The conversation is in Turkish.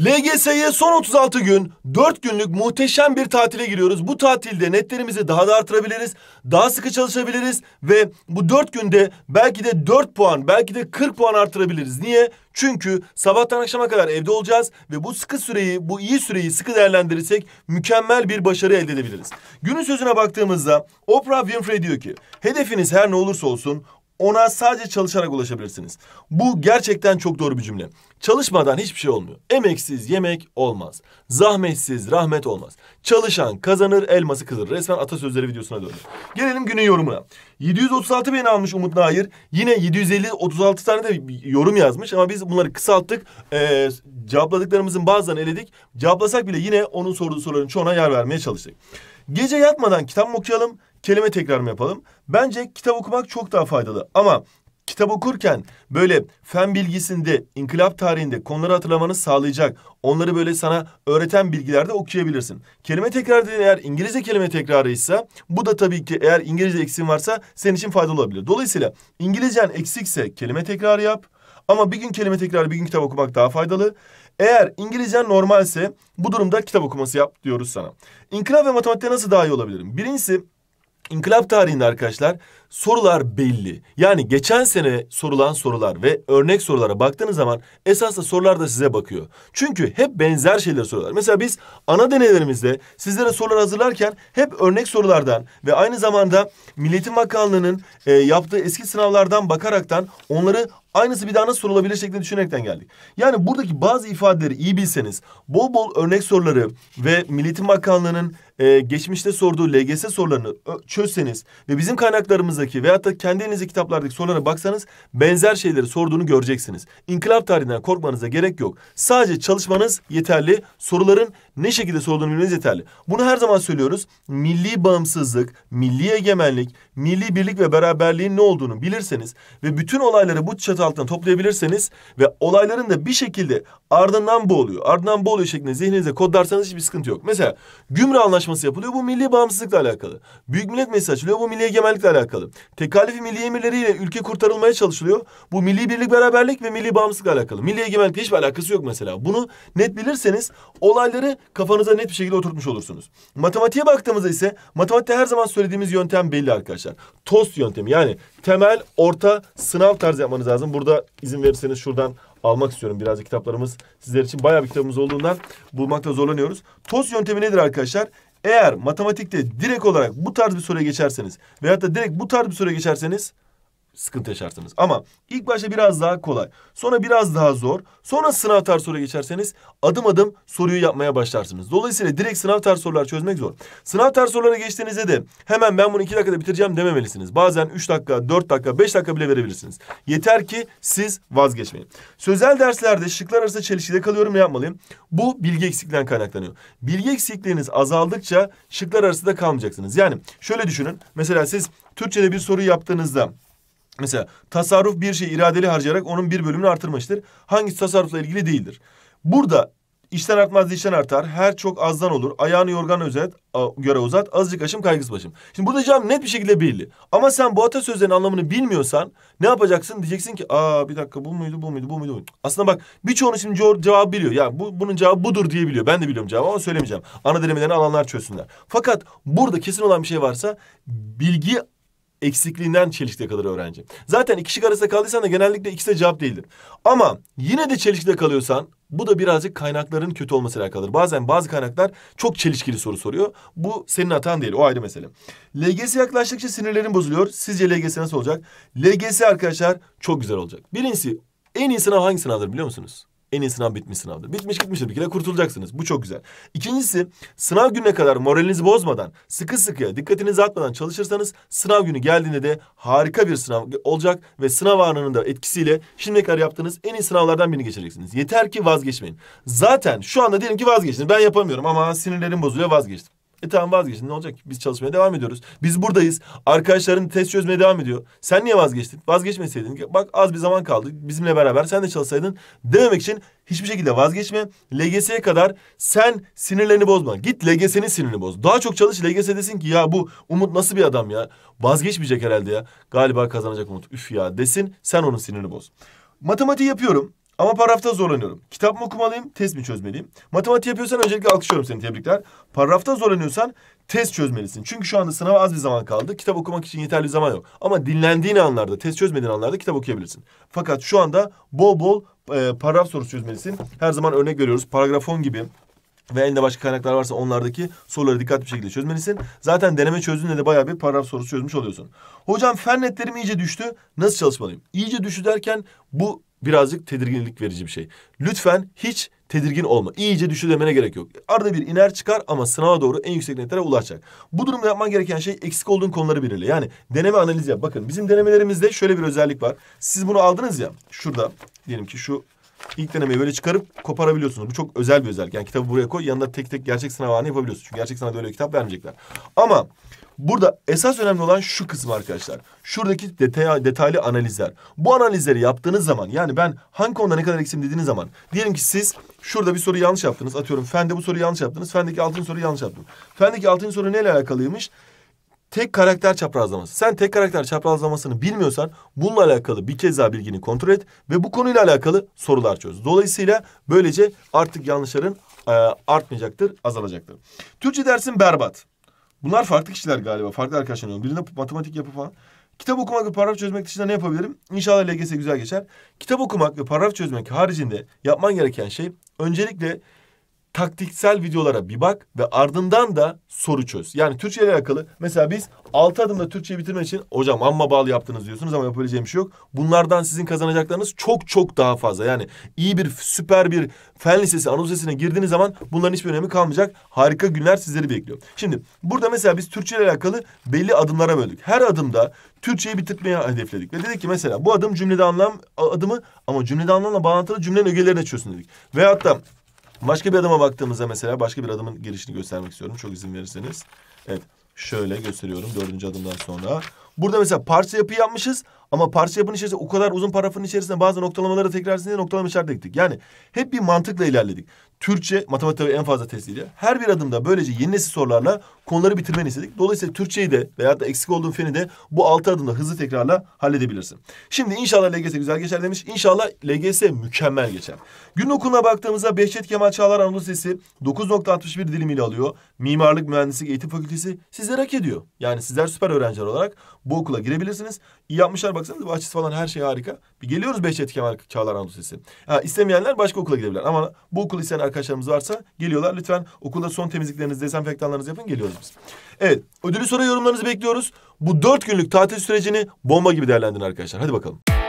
LGS'ye son 36 gün 4 günlük muhteşem bir tatile giriyoruz. Bu tatilde netlerimizi daha da artırabiliriz. Daha sıkı çalışabiliriz ve bu 4 günde belki de 4 puan, belki de 40 puan artırabiliriz. Niye? Çünkü sabahtan akşama kadar evde olacağız ve bu sıkı süreyi, bu iyi süreyi sıkı değerlendirirsek mükemmel bir başarı elde edebiliriz. Günün sözüne baktığımızda Oprah Winfrey diyor ki, hedefiniz her ne olursa olsun ona sadece çalışarak ulaşabilirsiniz. Bu gerçekten çok doğru bir cümle. Çalışmadan hiçbir şey olmuyor. Emeksiz yemek olmaz. Zahmetsiz rahmet olmaz. Çalışan kazanır elması kızır. Resmen atasözleri videosuna döndü. Gelelim günün yorumuna. 736 beğeni almış Umut Nair. Yine 750 36 tane de yorum yazmış ama biz bunları kısalttık. Ee, cevapladıklarımızın bazılarını eledik. Cevaplasak bile yine onun sorduğu soruların çoğuna yer vermeye çalıştık. Gece yatmadan kitap mı okuyalım? kelime tekrarımı yapalım. Bence kitap okumak çok daha faydalı ama kitap okurken böyle fen bilgisinde, inkılap tarihinde konuları hatırlamanı sağlayacak, onları böyle sana öğreten bilgilerde okuyabilirsin. Kelime tekrarı eğer İngilizce kelime tekrarıysa bu da tabii ki eğer İngilizce eksin varsa senin için faydalı olabilir. Dolayısıyla İngilizcen eksikse kelime tekrarı yap. Ama bir gün kelime tekrarı, bir gün kitap okumak daha faydalı. Eğer İngilizcen normalse bu durumda kitap okuması yap diyoruz sana. İnkılap ve matematikte nasıl daha iyi olabilirim? Birincisi İnkılap tarihinde arkadaşlar sorular belli. Yani geçen sene sorulan sorular ve örnek sorulara baktığınız zaman esas da sorular da size bakıyor. Çünkü hep benzer şeyler sorular Mesela biz ana deneylerimizde sizlere sorular hazırlarken hep örnek sorulardan ve aynı zamanda Milletin Bakanlığı'nın e, yaptığı eski sınavlardan bakaraktan onları aynısı bir daha nasıl sorulabilir şeklinde düşünerekten geldik. Yani buradaki bazı ifadeleri iyi bilseniz, bol bol örnek soruları ve Milletin Bakanlığı'nın e, geçmişte sorduğu LGS sorularını çözseniz ve bizim kaynaklarımızı kitabınızdaki veyahut da kendi elinizdeki kitaplardaki sorulara baksanız benzer şeyleri sorduğunu göreceksiniz. İnkılap tarihinden korkmanıza gerek yok. Sadece çalışmanız yeterli. Soruların ne şekilde sorulduğunu bilmeniz yeterli. Bunu her zaman söylüyoruz. Milli bağımsızlık, milli egemenlik, milli birlik ve beraberliğin ne olduğunu bilirseniz ve bütün olayları bu çatı altına toplayabilirseniz ve olayların da bir şekilde ardından bu oluyor, ardından bu oluyor şeklinde zihninizde kodlarsanız hiçbir sıkıntı yok. Mesela Gümrü Anlaşması yapılıyor. Bu milli bağımsızlıkla alakalı. Büyük Millet Meclisi açılıyor. Bu milli egemenlikle alakalı. Tekalifi milli emirleriyle ülke kurtarılmaya çalışılıyor. Bu milli birlik beraberlik ve milli bağımsızlıkla alakalı. Milli egemenlikle hiçbir alakası yok mesela. Bunu net bilirseniz olayları kafanıza net bir şekilde oturtmuş olursunuz. Matematiğe baktığımızda ise matematikte her zaman söylediğimiz yöntem belli arkadaşlar. TOST yöntemi yani temel, orta, sınav tarzı yapmanız lazım. Burada izin verirseniz şuradan almak istiyorum. Birazcık kitaplarımız sizler için bayağı bir kitabımız olduğundan bulmakta zorlanıyoruz. TOS yöntemi nedir arkadaşlar? Eğer matematikte direkt olarak bu tarz bir soruya geçerseniz veyahut da direkt bu tarz bir soruya geçerseniz sıkıntı yaşarsınız. Ama ilk başta biraz daha kolay. Sonra biraz daha zor. Sonra sınav tarz soru geçerseniz adım adım soruyu yapmaya başlarsınız. Dolayısıyla direkt sınav tarz sorular çözmek zor. Sınav tarz sorulara geçtiğinizde de hemen ben bunu iki dakikada bitireceğim dememelisiniz. Bazen üç dakika, dört dakika, beş dakika bile verebilirsiniz. Yeter ki siz vazgeçmeyin. Sözel derslerde şıklar arası çelişkide kalıyorum ne yapmalıyım? Bu bilgi eksikliğinden kaynaklanıyor. Bilgi eksikliğiniz azaldıkça şıklar arasında kalmayacaksınız. Yani şöyle düşünün. Mesela siz Türkçe'de bir soru yaptığınızda Mesela tasarruf bir şey iradeli harcayarak onun bir bölümünü artırmıştır. Hangisi tasarrufla ilgili değildir? Burada işten artmaz işten artar. Her çok azdan olur. Ayağını yorgan özet, göre uzat. Azıcık aşım kaygısı başım. Şimdi burada cevap net bir şekilde belli. Ama sen bu atasözlerin anlamını bilmiyorsan ne yapacaksın? Diyeceksin ki aa bir dakika bu muydu bu muydu bu muydu? Bu muydu? Aslında bak birçoğunu şimdi cevabı biliyor. Ya bu, bunun cevabı budur diye biliyor. Ben de biliyorum cevabı ama söylemeyeceğim. Ana denemelerini alanlar çözsünler. Fakat burada kesin olan bir şey varsa bilgi eksikliğinden çelişkide kalır öğrenci. Zaten iki şık arasında kaldıysan da genellikle ikisi de cevap değildir. Ama yine de çelişkide kalıyorsan bu da birazcık kaynakların kötü olmasıyla kalır. Bazen bazı kaynaklar çok çelişkili soru soruyor. Bu senin hatan değil. O ayrı mesele. LGS yaklaştıkça sinirlerin bozuluyor. Sizce LGS nasıl olacak? LGS arkadaşlar çok güzel olacak. Birincisi en iyi sınav hangi sınavdır biliyor musunuz? En iyi sınav bitmiş sınavdır. Bitmiş gitmiştir bir kere kurtulacaksınız. Bu çok güzel. İkincisi sınav gününe kadar moralinizi bozmadan, sıkı sıkıya dikkatinizi atmadan çalışırsanız sınav günü geldiğinde de harika bir sınav olacak ve sınav anının da etkisiyle şimdiye kadar yaptığınız en iyi sınavlardan birini geçireceksiniz. Yeter ki vazgeçmeyin. Zaten şu anda diyelim ki vazgeçtiniz. Ben yapamıyorum ama sinirlerim bozuluyor vazgeçtim. E tamam vazgeçtin ne olacak? Biz çalışmaya devam ediyoruz. Biz buradayız. Arkadaşların test çözmeye devam ediyor. Sen niye vazgeçtin? Vazgeçmeseydin. Bak az bir zaman kaldı. Bizimle beraber sen de çalışsaydın dememek için hiçbir şekilde vazgeçme. LGS'ye kadar sen sinirlerini bozma. Git LGS'nin sinirini boz. Daha çok çalış LGS'desin ki ya bu Umut nasıl bir adam ya? Vazgeçmeyecek herhalde ya. Galiba kazanacak Umut. Üf ya desin sen onun sinirini boz. Matematiği yapıyorum. Ama paragrafta zorlanıyorum. Kitap mı okumalıyım, test mi çözmeliyim? Matematik yapıyorsan öncelikle alkışlıyorum seni, tebrikler. Paragrafta zorlanıyorsan test çözmelisin. Çünkü şu anda sınava az bir zaman kaldı. Kitap okumak için yeterli zaman yok. Ama dinlendiğin anlarda, test çözmediğin anlarda kitap okuyabilirsin. Fakat şu anda bol bol e, paragraf sorusu çözmelisin. Her zaman örnek veriyoruz. Paragrafon gibi ve elinde başka kaynaklar varsa onlardaki soruları dikkatli bir şekilde çözmelisin. Zaten deneme çözdüğünde de bayağı bir paragraf sorusu çözmüş oluyorsun. Hocam fen netlerim iyice düştü. Nasıl çalışmalıyım? İyice düştü derken bu birazcık tedirginlik verici bir şey. Lütfen hiç tedirgin olma. İyice düştü demene gerek yok. Arada bir iner çıkar ama sınava doğru en yüksek netlere ulaşacak. Bu durumda yapman gereken şey eksik olduğun konuları belirle. Yani deneme analizi yap. Bakın bizim denemelerimizde şöyle bir özellik var. Siz bunu aldınız ya şurada diyelim ki şu ilk denemeyi böyle çıkarıp koparabiliyorsunuz. Bu çok özel bir özellik. Yani kitabı buraya koy yanına tek tek gerçek sınav anı yapabiliyorsun. Çünkü gerçek sınavda öyle kitap vermeyecekler. Ama Burada esas önemli olan şu kısım arkadaşlar. Şuradaki detay, detaylı analizler. Bu analizleri yaptığınız zaman yani ben hangi konuda ne kadar eksim dediğiniz zaman. Diyelim ki siz şurada bir soru yanlış yaptınız. Atıyorum fende bu soru yanlış yaptınız. Fendeki altıncı soru yanlış yaptınız. Fendeki altıncı soru neyle alakalıymış? Tek karakter çaprazlaması. Sen tek karakter çaprazlamasını bilmiyorsan bununla alakalı bir kez daha bilgini kontrol et ve bu konuyla alakalı sorular çöz. Dolayısıyla böylece artık yanlışların e, artmayacaktır, azalacaktır. Türkçe dersin berbat. Bunlar farklı kişiler galiba. Farklı arkadaşlar. Birinde matematik yapı falan. Kitap okumak ve paragraf çözmek dışında ne yapabilirim? İnşallah LGS güzel geçer. Kitap okumak ve paragraf çözmek haricinde yapman gereken şey öncelikle taktiksel videolara bir bak ve ardından da soru çöz. Yani Türkçe ile alakalı mesela biz altı adımda Türkçe bitirmek için hocam amma bağlı yaptınız diyorsunuz ama yapabileceğim şey yok. Bunlardan sizin kazanacaklarınız çok çok daha fazla. Yani iyi bir süper bir fen lisesi, anadolu lisesine girdiğiniz zaman bunların hiçbir önemi kalmayacak. Harika günler sizleri bekliyor. Şimdi burada mesela biz Türkçe ile alakalı belli adımlara böldük. Her adımda Türkçeyi bitirmeye hedefledik. Ve dedik ki mesela bu adım cümlede anlam adımı ama cümlede anlamla bağlantılı cümlenin ögelerini açıyorsun dedik. Veyahut hatta Başka bir adıma baktığımızda mesela başka bir adımın girişini göstermek istiyorum. Çok izin verirseniz. Evet. Şöyle gösteriyorum dördüncü adımdan sonra. Burada mesela parça yapı yapmışız ama parça yapının içerisinde o kadar uzun paragrafın içerisinde bazı noktalamaları tekrar diye noktalama işareti ektik. Yani hep bir mantıkla ilerledik. Türkçe matematik en fazla testiyle her bir adımda böylece yeni nesil sorularla konuları bitirmeni istedik. Dolayısıyla Türkçeyi de veya da eksik olduğun feni de bu altı adımda hızlı tekrarla halledebilirsin. Şimdi inşallah LGS güzel geçer demiş. İnşallah LGS mükemmel geçer. Gün okuluna baktığımızda Behçet Kemal Çağlar Anadolu Sesi 9.61 dilimiyle alıyor. Mimarlık Mühendislik Eğitim Fakültesi sizler hak ediyor. Yani sizler süper öğrenciler olarak bu okula girebilirsiniz. İyi yapmışlar baksanıza bahçesi falan her şey harika. Bir geliyoruz Behçet Kemal Çağlar Anadolu Lisesi. Ha, istemeyenler başka okula gidebilirler. Ama bu okul isteyen arkadaşlarımız varsa geliyorlar. Lütfen okulda son temizliklerinizi, dezenfektanlarınızı yapın. Geliyoruz biz. Evet. Ödülü soru yorumlarınızı bekliyoruz. Bu dört günlük tatil sürecini bomba gibi değerlendirin arkadaşlar. Hadi bakalım.